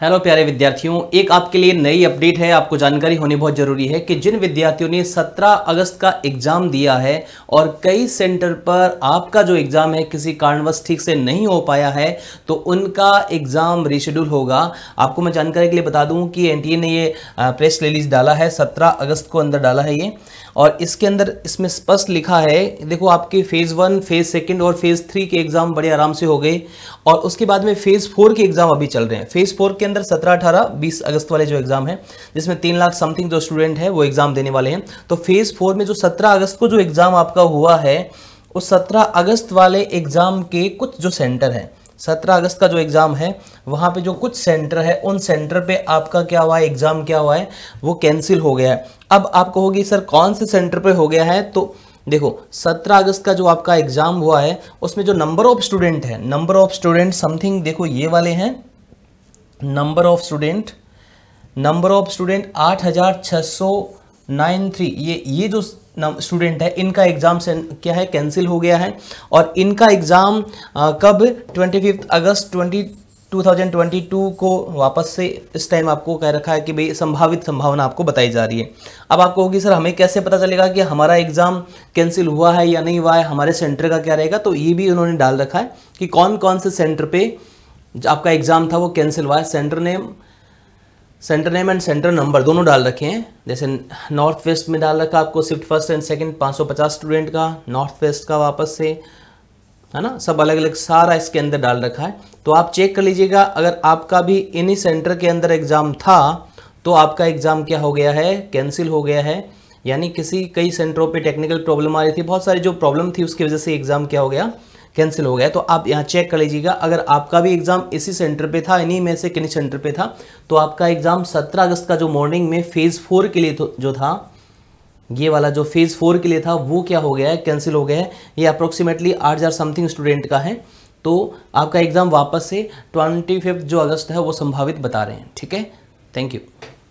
hello प्यारे विद्यार्थियों एक आपके लिए नई अपडेट है आपको जानकारी होनी बहुत ज़रूरी है कि जिन विद्यार्थियों ने 17 अगस्त का एग्ज़ाम दिया है और कई सेंटर पर आपका जो एग्ज़ाम है किसी कारणवश ठीक से नहीं हो पाया है तो उनका एग्ज़ाम रिशेड्यूल होगा आपको मैं जानकारी के लिए बता दूं कि एन ने ये प्रेस रिलीज डाला है सत्रह अगस्त को अंदर डाला है ये और इसके अंदर इसमें स्पष्ट लिखा है देखो आपके फ़ेज़ वन फ़ेज़ सेकेंड और फ़ेज़ थ्री के एग्ज़ाम बड़े आराम से हो गए और उसके बाद में फ़ेज़ फोर के एग्ज़ाम अभी चल रहे हैं फ़ेज़ फोर के अंदर 17, 18, 20 अगस्त वाले जो एग्जाम है जिसमें तीन लाख समथिंग जो स्टूडेंट है वो एग्जाम देने वाले हैं तो फेज फोर में जो सत्रह अगस्त को जो एग्जाम आपका हुआ है उस सत्रह अगस्त वाले एग्जाम के कुछ जो सेंटर है सत्रह अगस्त का जो एग्ज़ाम है वहाँ पे जो कुछ सेंटर है उन सेंटर पे आपका क्या हुआ है एग्ज़ाम क्या हुआ है वो कैंसिल हो गया है अब आप कहोगे सर कौन से सेंटर पे हो गया है तो देखो 17 अगस्त का जो आपका एग्ज़ाम हुआ है उसमें जो नंबर ऑफ स्टूडेंट है नंबर ऑफ स्टूडेंट समथिंग देखो ये वाले हैं number of student number of student आठ हज़ार छः सौ नाइन थ्री ये ये जो स्टूडेंट है इनका एग्ज़ाम क्या है कैंसिल हो गया है और इनका एग्ज़ाम कब ट्वेंटी फिफ्थ अगस्त ट्वेंटी 2022 को वापस से इस टाइम आपको कह रखा है कि भाई संभावित संभावना आपको बताई जा रही है अब आपको होगी सर हमें कैसे पता चलेगा कि हमारा एग्ज़ाम कैंसिल हुआ है या नहीं हुआ है हमारे सेंटर का क्या रहेगा तो ये भी उन्होंने डाल रखा है कि कौन कौन से सेंटर पे आपका एग्ज़ाम था वो कैंसिल हुआ है centre name centre name and centre number दोनों डाल रखे हैं जैसे नॉर्थ वेस्ट में डाल रखा आपको shift first and second 550 student का नॉर्थ वेस्ट का वापस से है ना सब अलग अलग सारा इसके अंदर डाल रखा है तो आप चेक कर लीजिएगा अगर आपका भी इन्हीं सेंटर के अंदर एग्ज़ाम था तो आपका एग्ज़ाम क्या हो गया है कैंसिल हो गया है यानी किसी कई सेंटरों पे टेक्निकल प्रॉब्लम आ रही थी बहुत सारी जो प्रॉब्लम थी उसकी वजह से एग्ज़ाम क्या हो गया कैंसिल हो गया तो आप यहाँ चेक कर लीजिएगा अगर आपका भी एग्ज़ाम इसी सेंटर पे था इन्हीं में से किन्हीं सेंटर पे था तो आपका एग्ज़ाम 17 अगस्त का जो मॉर्निंग में फ़ेज़ फोर के लिए तो जो था ये वाला जो फ़ेज़ फोर के लिए था वो क्या हो गया है कैंसिल हो गया है ये अप्रोक्सीमेटली आठ समथिंग स्टूडेंट का है तो आपका एग्ज़ाम वापस से ट्वेंटी जो अगस्त है वो संभावित बता रहे हैं ठीक है थैंक यू